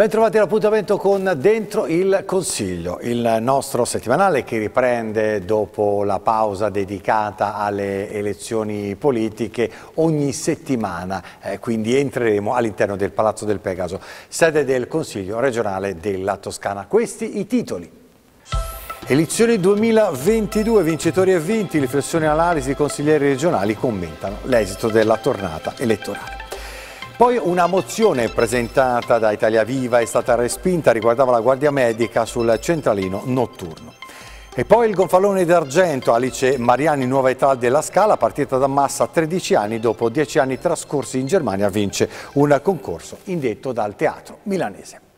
Bentrovati all'appuntamento con Dentro il Consiglio, il nostro settimanale che riprende dopo la pausa dedicata alle elezioni politiche ogni settimana, eh, quindi entreremo all'interno del Palazzo del Pegaso, sede del Consiglio regionale della Toscana. Questi i titoli. Elezioni 2022, vincitori e vinti, riflessioni e analisi, consiglieri regionali commentano l'esito della tornata elettorale. Poi una mozione presentata da Italia Viva è stata respinta, riguardava la guardia medica sul centralino notturno. E poi il gonfalone d'argento, Alice Mariani, nuova età della Scala, partita da Massa a 13 anni, dopo 10 anni trascorsi in Germania, vince un concorso indetto dal teatro milanese.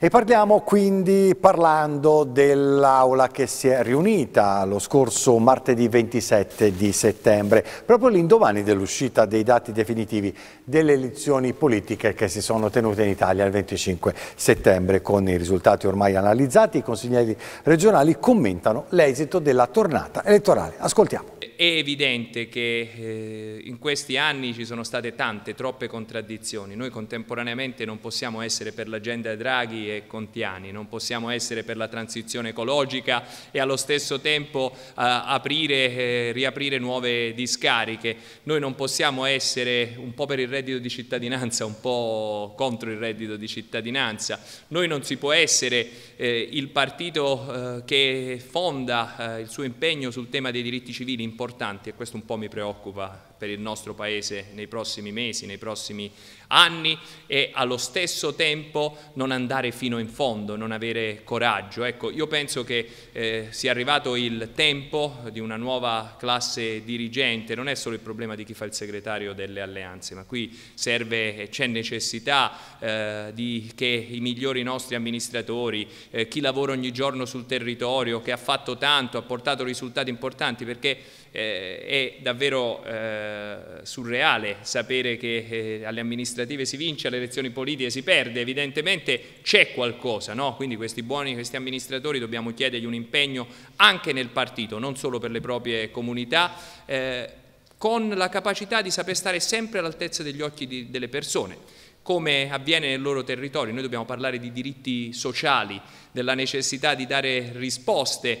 E parliamo quindi parlando dell'aula che si è riunita lo scorso martedì 27 di settembre, proprio l'indomani dell'uscita dei dati definitivi delle elezioni politiche che si sono tenute in Italia il 25 settembre. Con i risultati ormai analizzati, i consiglieri regionali commentano l'esito della tornata elettorale. Ascoltiamo è evidente che eh, in questi anni ci sono state tante, troppe contraddizioni. Noi contemporaneamente non possiamo essere per l'agenda Draghi e Contiani, non possiamo essere per la transizione ecologica e allo stesso tempo eh, aprire, eh, riaprire nuove discariche. Noi non possiamo essere un po' per il reddito di cittadinanza, un po' contro il reddito di cittadinanza. Noi non si può essere il partito che fonda il suo impegno sul tema dei diritti civili importanti e questo un po' mi preoccupa per il nostro Paese nei prossimi mesi, nei prossimi anni e allo stesso tempo non andare fino in fondo, non avere coraggio. Ecco, io penso che eh, sia arrivato il tempo di una nuova classe dirigente, non è solo il problema di chi fa il segretario delle alleanze, ma qui serve, e c'è necessità eh, di, che i migliori nostri amministratori, eh, chi lavora ogni giorno sul territorio, che ha fatto tanto, ha portato risultati importanti, perché eh, è davvero eh, surreale sapere che eh, alle amministrative si vince, alle elezioni politiche si perde, evidentemente c'è qualcosa, no? quindi questi buoni, questi amministratori dobbiamo chiedergli un impegno anche nel partito, non solo per le proprie comunità, eh, con la capacità di saper stare sempre all'altezza degli occhi di, delle persone, come avviene nel loro territorio, noi dobbiamo parlare di diritti sociali, della necessità di dare risposte a,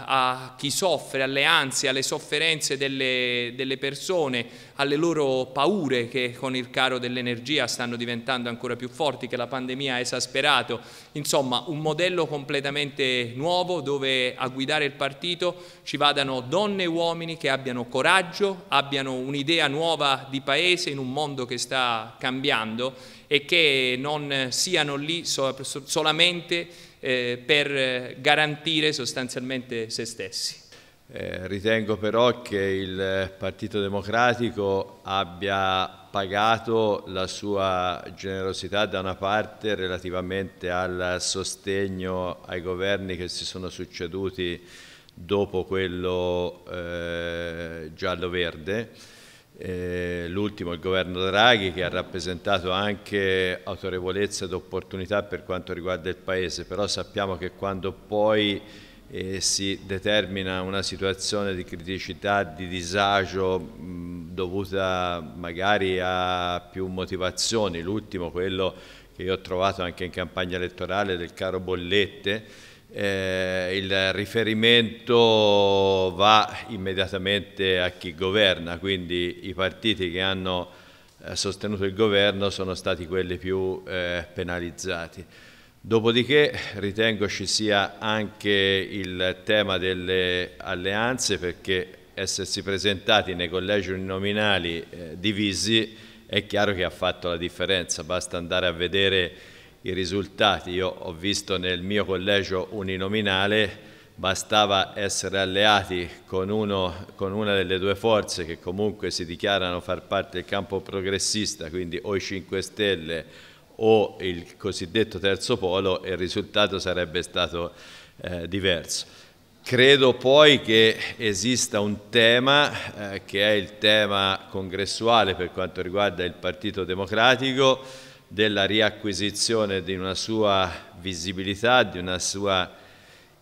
eh, a chi soffre, alle ansie, alle sofferenze delle, delle persone, alle loro paure che con il caro dell'energia stanno diventando ancora più forti, che la pandemia ha esasperato. Insomma, un modello completamente nuovo dove a guidare il partito ci vadano donne e uomini che abbiano coraggio, abbiano un'idea nuova di paese in un mondo che sta cambiando e che non siano lì solamente eh, eh, per eh, garantire sostanzialmente se stessi. Eh, ritengo però che il Partito Democratico abbia pagato la sua generosità da una parte relativamente al sostegno ai governi che si sono succeduti dopo quello eh, giallo-verde eh, l'ultimo il governo Draghi che ha rappresentato anche autorevolezza ed opportunità per quanto riguarda il Paese, però sappiamo che quando poi eh, si determina una situazione di criticità, di disagio mh, dovuta magari a più motivazioni, l'ultimo quello che io ho trovato anche in campagna elettorale del caro Bollette, eh, il riferimento va immediatamente a chi governa, quindi i partiti che hanno eh, sostenuto il governo sono stati quelli più eh, penalizzati. Dopodiché ritengo ci sia anche il tema delle alleanze perché essersi presentati nei collegi uninominali eh, divisi è chiaro che ha fatto la differenza, basta andare a vedere i risultati. Io ho visto nel mio collegio uninominale, bastava essere alleati con, uno, con, una delle due forze che comunque si dichiarano far parte del campo progressista, quindi o i 5 Stelle o il cosiddetto terzo polo e il risultato sarebbe stato eh, diverso. Credo poi che esista un tema eh, che è il tema congressuale per quanto riguarda il Partito Democratico della riacquisizione di una sua visibilità, di una sua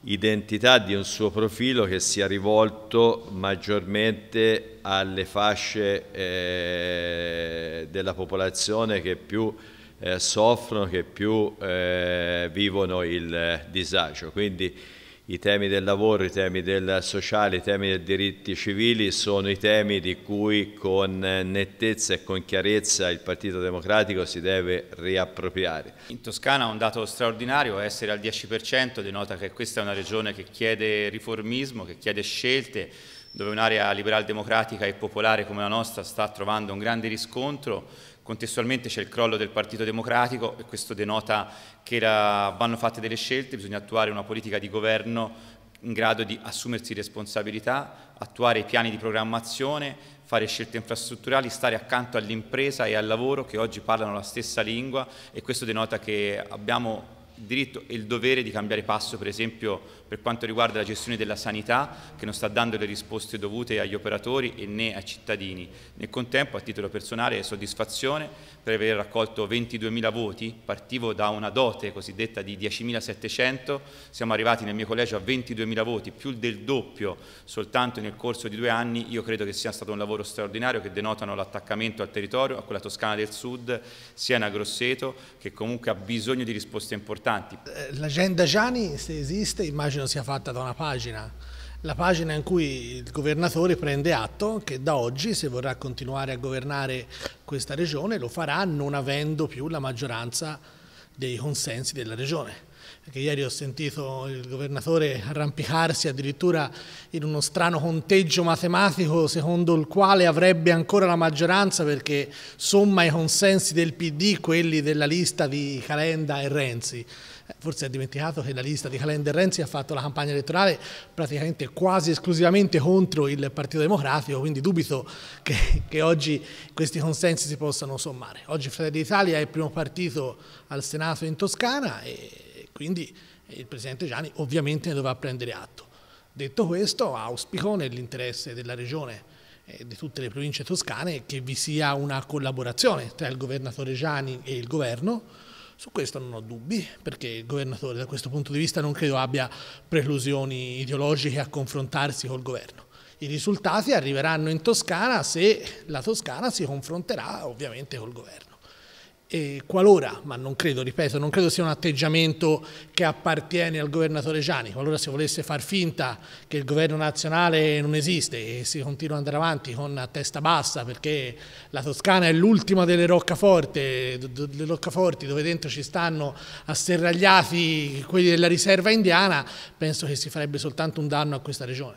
identità, di un suo profilo che sia rivolto maggiormente alle fasce eh, della popolazione che più eh, soffrono, che più eh, vivono il disagio. Quindi i temi del lavoro, i temi del sociale, i temi dei diritti civili sono i temi di cui con nettezza e con chiarezza il Partito Democratico si deve riappropriare. In Toscana un dato straordinario, essere al 10% denota che questa è una regione che chiede riformismo, che chiede scelte, dove un'area liberal democratica e popolare come la nostra sta trovando un grande riscontro Contestualmente c'è il crollo del Partito Democratico e questo denota che la, vanno fatte delle scelte, bisogna attuare una politica di governo in grado di assumersi responsabilità, attuare i piani di programmazione, fare scelte infrastrutturali, stare accanto all'impresa e al lavoro che oggi parlano la stessa lingua e questo denota che abbiamo il diritto e il dovere di cambiare passo per esempio per quanto riguarda la gestione della sanità che non sta dando le risposte dovute agli operatori e né ai cittadini. Nel contempo a titolo personale soddisfazione per aver raccolto 22.000 voti, partivo da una dote cosiddetta di 10.700, siamo arrivati nel mio collegio a 22.000 voti, più del doppio soltanto nel corso di due anni, io credo che sia stato un lavoro straordinario che denotano l'attaccamento al territorio, a quella Toscana del Sud, Siena Grosseto che comunque ha bisogno di risposte importanti importanti. Eh, l'agenda Gianni, se esiste, immagino sia fatta da una pagina. La pagina in cui il governatore prende atto che da oggi, se vorrà continuare a governare questa regione, lo farà non avendo più la maggioranza dei consensi della regione perché ieri ho sentito il governatore eh, arrampicarsi addirittura in uno strano conteggio matematico secondo il quale avrebbe ancora la maggioranza perché somma i consensi del PD quelli della lista di Calenda e Renzi. Eh, forse ha dimenticato che la lista di Calenda e Renzi ha fatto la campagna elettorale praticamente quasi esclusivamente contro il Partito Democratico, quindi dubito che, che oggi questi consensi si possano sommare. Oggi Fratelli d'Italia è il primo partito al Senato in Toscana e quindi eh, il Presidente Gianni ovviamente ne dovrà prendere atto. Detto questo, auspico nell'interesse della Regione e eh, di tutte le province toscane che vi sia una collaborazione tra il governatore Gianni e il governo. Su questo non ho dubbi, perché il governatore da questo punto di vista non credo abbia preclusioni ideologiche a confrontarsi col governo. I risultati arriveranno in Toscana se la Toscana si confronterà ovviamente col governo. E qualora, ma non credo, ripeto, non credo sia un atteggiamento che appartiene al governatore Gianni, qualora si volesse far finta che il governo nazionale non esiste e si continua ad andare avanti con a testa bassa perché la Toscana è l'ultima delle roccaforti, delle roccaforti dove dentro ci stanno asserragliati quelli della riserva indiana, penso che si farebbe soltanto un danno a questa regione.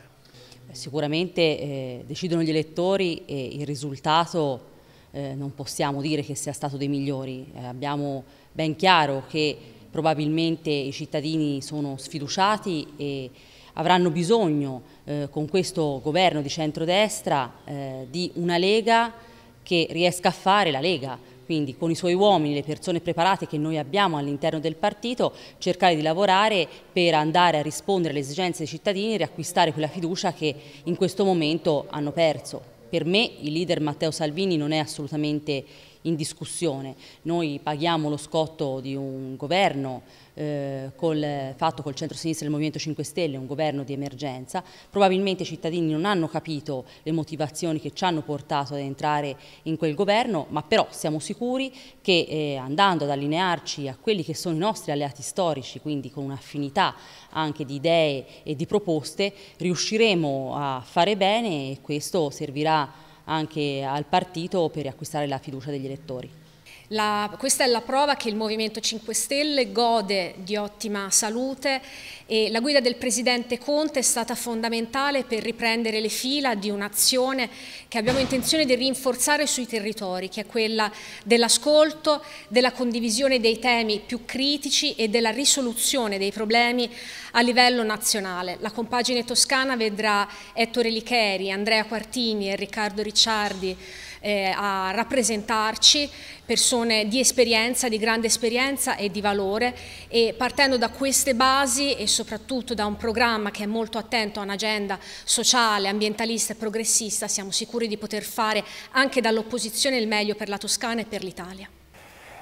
Sicuramente eh, decidono gli elettori e il risultato eh, non possiamo dire che sia stato dei migliori, eh, abbiamo ben chiaro che probabilmente i cittadini sono sfiduciati e avranno bisogno eh, con questo governo di centrodestra eh, di una Lega che riesca a fare la Lega, quindi con i suoi uomini, le persone preparate che noi abbiamo all'interno del partito, cercare di lavorare per andare a rispondere alle esigenze dei cittadini e riacquistare quella fiducia che in questo momento hanno perso. Per me il leader Matteo Salvini non è assolutamente in discussione. Noi paghiamo lo scotto di un governo eh, col, fatto col centro-sinistra del Movimento 5 Stelle, un governo di emergenza. Probabilmente i cittadini non hanno capito le motivazioni che ci hanno portato ad entrare in quel governo, ma però siamo sicuri che eh, andando ad allinearci a quelli che sono i nostri alleati storici, quindi con un'affinità anche di idee e di proposte, riusciremo a fare bene e questo servirà a anche al partito per riacquistare la fiducia degli elettori. La, questa è la prova che il Movimento 5 Stelle gode di ottima salute e la guida del Presidente Conte è stata fondamentale per riprendere le fila di un'azione che abbiamo intenzione di rinforzare sui territori, che è quella dell'ascolto, della condivisione dei temi più critici e della risoluzione dei problemi a livello nazionale. La compagine toscana vedrà Ettore Licheri, Andrea Quartini e Riccardo Ricciardi eh, a rappresentarci, persone di esperienza, di grande esperienza e di valore e partendo da queste basi e soprattutto da un programma che è molto attento a un'agenda sociale, ambientalista e progressista, siamo sicuri di poter fare anche dall'opposizione il meglio per la Toscana e per l'Italia.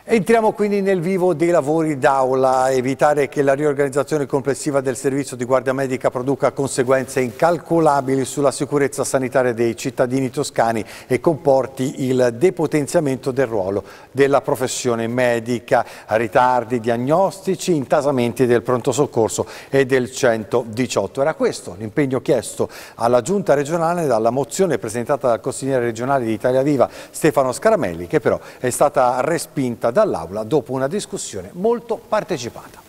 Entriamo quindi nel vivo dei lavori d'aula, evitare che la riorganizzazione complessiva del servizio di guardia medica produca conseguenze incalcolabili sulla sicurezza sanitaria dei cittadini toscani e comporti il depotenziamento del ruolo della professione medica, ritardi diagnostici, intasamenti del pronto soccorso e del 118. Era questo l'impegno chiesto alla giunta regionale dalla mozione presentata dal consigliere regionale di Italia Viva Stefano Scaramelli che però è stata respinta dall'Aula dopo una discussione molto partecipata.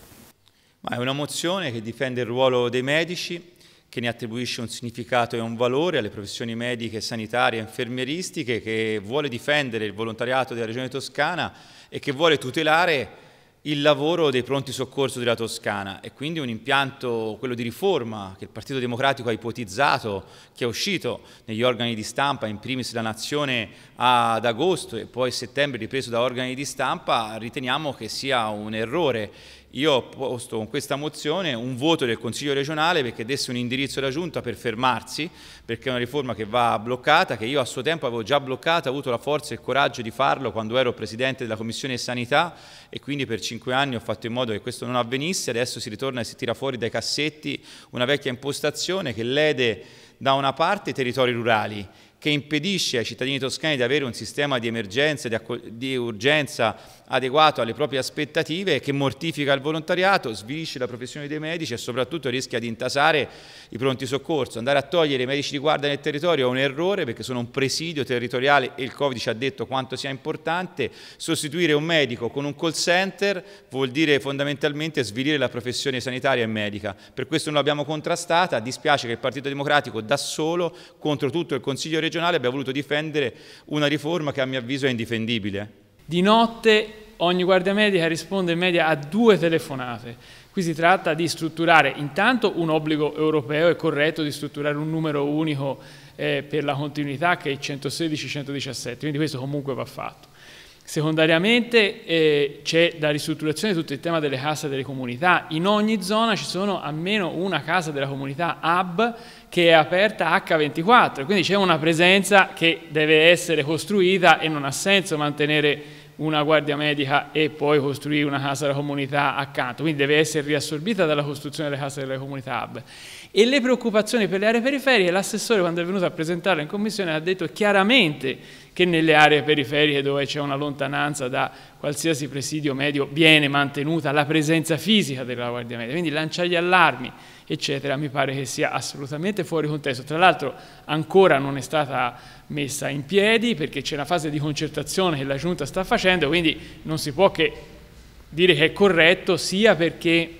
Ma è una mozione che difende il ruolo dei medici, che ne attribuisce un significato e un valore alle professioni mediche, sanitarie, e infermieristiche, che vuole difendere il volontariato della Regione Toscana e che vuole tutelare il lavoro dei pronti soccorso della Toscana e quindi un impianto, quello di riforma, che il Partito Democratico ha ipotizzato, che è uscito negli organi di stampa, in primis la Nazione ad agosto e poi a settembre ripreso da organi di stampa, riteniamo che sia un errore io ho posto con questa mozione un voto del Consiglio regionale perché desse un indirizzo alla Giunta per fermarsi, perché è una riforma che va bloccata, che io a suo tempo avevo già bloccata, ho avuto la forza e il coraggio di farlo quando ero Presidente della Commissione Sanità e quindi per cinque anni ho fatto in modo che questo non avvenisse, adesso si ritorna e si tira fuori dai cassetti una vecchia impostazione che lede da una parte i territori rurali che impedisce ai cittadini toscani di avere un sistema di emergenza, di, di urgenza adeguato alle proprie aspettative, che mortifica il volontariato, svilisce la professione dei medici e soprattutto rischia di intasare i pronti soccorso. Andare a togliere i medici di guardia nel territorio è un errore perché sono un presidio territoriale e il Covid ci ha detto quanto sia importante. Sostituire un medico con un call center vuol dire fondamentalmente svilire la professione sanitaria e medica. Per questo non l'abbiamo contrastata, dispiace che il Partito Democratico da solo contro tutto il Consiglio regionale regionale abbiamo voluto difendere una riforma che a mio avviso è indifendibile. Di notte ogni guardia medica risponde in media a due telefonate. Qui si tratta di strutturare intanto un obbligo europeo, è corretto di strutturare un numero unico eh, per la continuità che è il 116-117, quindi questo comunque va fatto. Secondariamente eh, c'è la ristrutturazione di tutto il tema delle case delle comunità. In ogni zona ci sono almeno una casa della comunità hub che è aperta H24, quindi c'è una presenza che deve essere costruita e non ha senso mantenere una guardia medica e poi costruire una casa della comunità accanto, quindi deve essere riassorbita dalla costruzione delle case delle comunità hub e le preoccupazioni per le aree periferiche, l'assessore quando è venuto a presentarla in commissione ha detto chiaramente che nelle aree periferiche dove c'è una lontananza da qualsiasi presidio medio viene mantenuta la presenza fisica della guardia media, quindi lancia gli allarmi eccetera, mi pare che sia assolutamente fuori contesto. Tra l'altro ancora non è stata messa in piedi perché c'è una fase di concertazione che la Giunta sta facendo, quindi non si può che dire che è corretto sia perché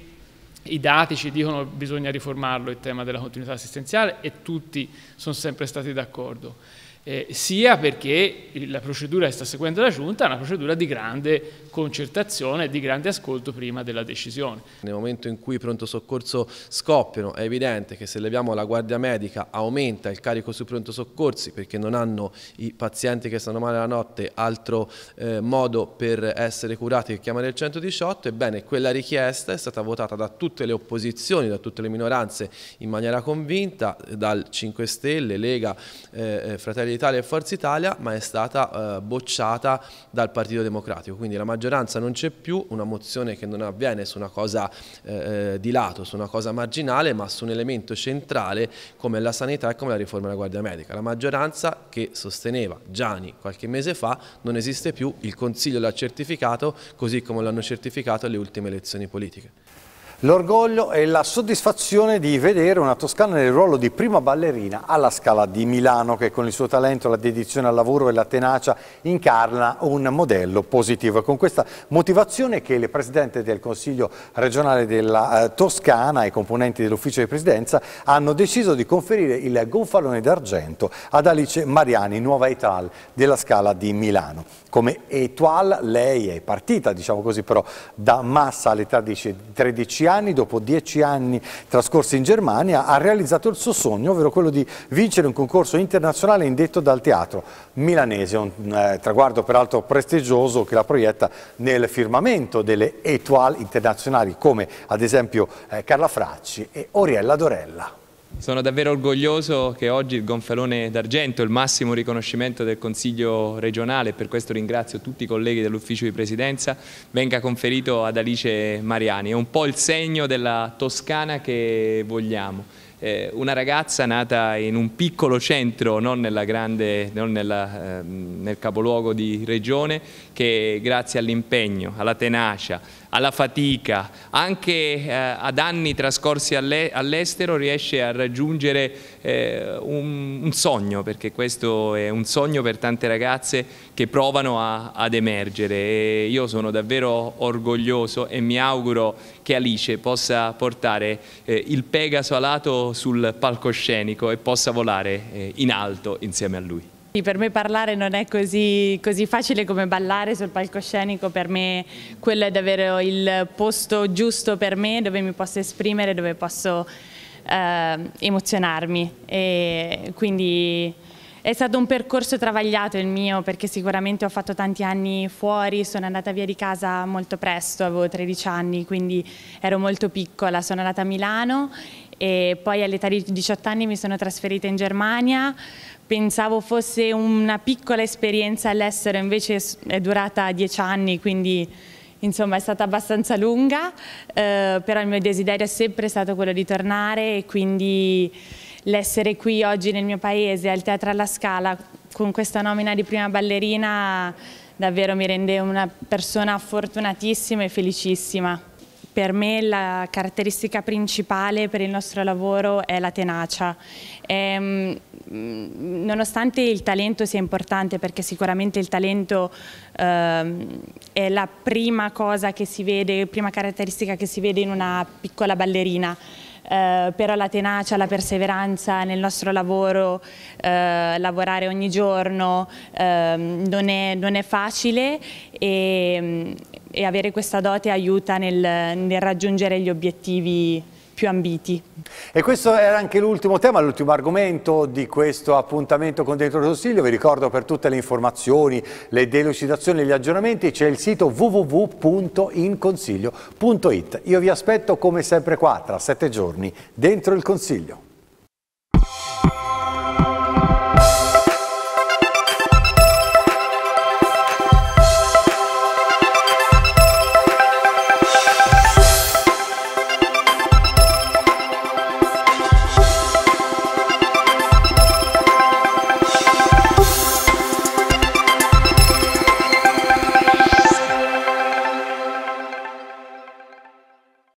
i dati ci dicono che bisogna riformarlo il tema della continuità assistenziale e tutti sono sempre stati d'accordo. Eh, sia perché la procedura che sta seguendo la Giunta è una procedura di grande concertazione e di grande ascolto prima della decisione. Nel momento in cui i pronto soccorso scoppiano è evidente che se leviamo la guardia medica aumenta il carico sui pronto soccorsi perché non hanno i pazienti che stanno male la notte altro eh, modo per essere curati che chiamare il 118, ebbene quella richiesta è stata votata da tutte le opposizioni, da tutte le minoranze in maniera convinta, dal 5 Stelle, Lega, eh, eh, Fratelli d'Italia e Forza Italia, ma è stata eh, bocciata dal Partito Democratico, quindi la maggioranza maggioranza non c'è più, una mozione che non avviene su una cosa eh, eh, di lato, su una cosa marginale, ma su un elemento centrale come la sanità e come la riforma della Guardia Medica. La maggioranza che sosteneva Gianni qualche mese fa non esiste più, il Consiglio l'ha certificato così come l'hanno certificato le ultime elezioni politiche. L'orgoglio e la soddisfazione di vedere una toscana nel ruolo di prima ballerina alla Scala di Milano che con il suo talento, la dedizione al lavoro e la tenacia incarna un modello positivo. E con questa motivazione che il Presidente del Consiglio regionale della eh, Toscana e i componenti dell'Ufficio di Presidenza hanno deciso di conferire il gonfalone d'argento ad Alice Mariani, nuova Etal della Scala di Milano. Come Etual lei è partita, diciamo così però, da Massa all'età di 13 anni anni, dopo dieci anni trascorsi in Germania, ha realizzato il suo sogno, ovvero quello di vincere un concorso internazionale indetto dal teatro milanese, un eh, traguardo peraltro prestigioso che la proietta nel firmamento delle étoile internazionali come ad esempio eh, Carla Fracci e Oriella Dorella. Sono davvero orgoglioso che oggi il Gonfalone d'Argento, il massimo riconoscimento del Consiglio regionale, per questo ringrazio tutti i colleghi dell'Ufficio di Presidenza, venga conferito ad Alice Mariani. È un po' il segno della Toscana che vogliamo. Eh, una ragazza nata in un piccolo centro, non, nella grande, non nella, eh, nel capoluogo di regione, che grazie all'impegno, alla tenacia, alla fatica, anche eh, ad anni trascorsi all'estero riesce a raggiungere eh, un, un, sogno, perché questo è un sogno per tante ragazze che provano a, ad emergere e io sono davvero orgoglioso e mi auguro che Alice possa portare eh, il Pegaso alato sul palcoscenico e possa volare eh, in alto insieme a lui. Per me parlare non è così, così, facile come ballare sul palcoscenico, per me quello è davvero il posto giusto per me dove mi posso esprimere, dove posso eh, emozionarmi e quindi è stato un percorso travagliato il mio perché sicuramente ho fatto tanti anni fuori, sono andata via di casa molto presto, avevo 13 anni quindi ero molto piccola, sono andata a Milano e poi all'età di 18 anni mi sono trasferita in Germania, pensavo fosse una piccola esperienza all'estero, invece è durata 10 anni, quindi insomma è stata abbastanza lunga, eh, però il mio desiderio è sempre stato quello di tornare e quindi l'essere qui oggi nel mio paese al Teatro alla Scala con questa nomina di prima ballerina davvero mi rende una persona fortunatissima e felicissima. Per me la caratteristica principale per il nostro lavoro è la tenacia. Ehm, mm, nonostante il talento sia importante, perché sicuramente il talento ehm, è la prima cosa che si vede, prima caratteristica che si vede in una piccola ballerina, eh, però la tenacia, la perseveranza nel nostro lavoro, eh, lavorare ogni giorno eh, non, è, non, è, facile e, mm, e avere questa dote aiuta nel, nel raggiungere gli obiettivi più ambiti. E questo era anche l'ultimo tema, l'ultimo argomento di questo appuntamento con Dentro il Consiglio. Vi ricordo per tutte le informazioni, le delucidazioni e gli aggiornamenti c'è il sito www.inconsiglio.it. Io vi aspetto come sempre qua, tra sette giorni, Dentro il Consiglio.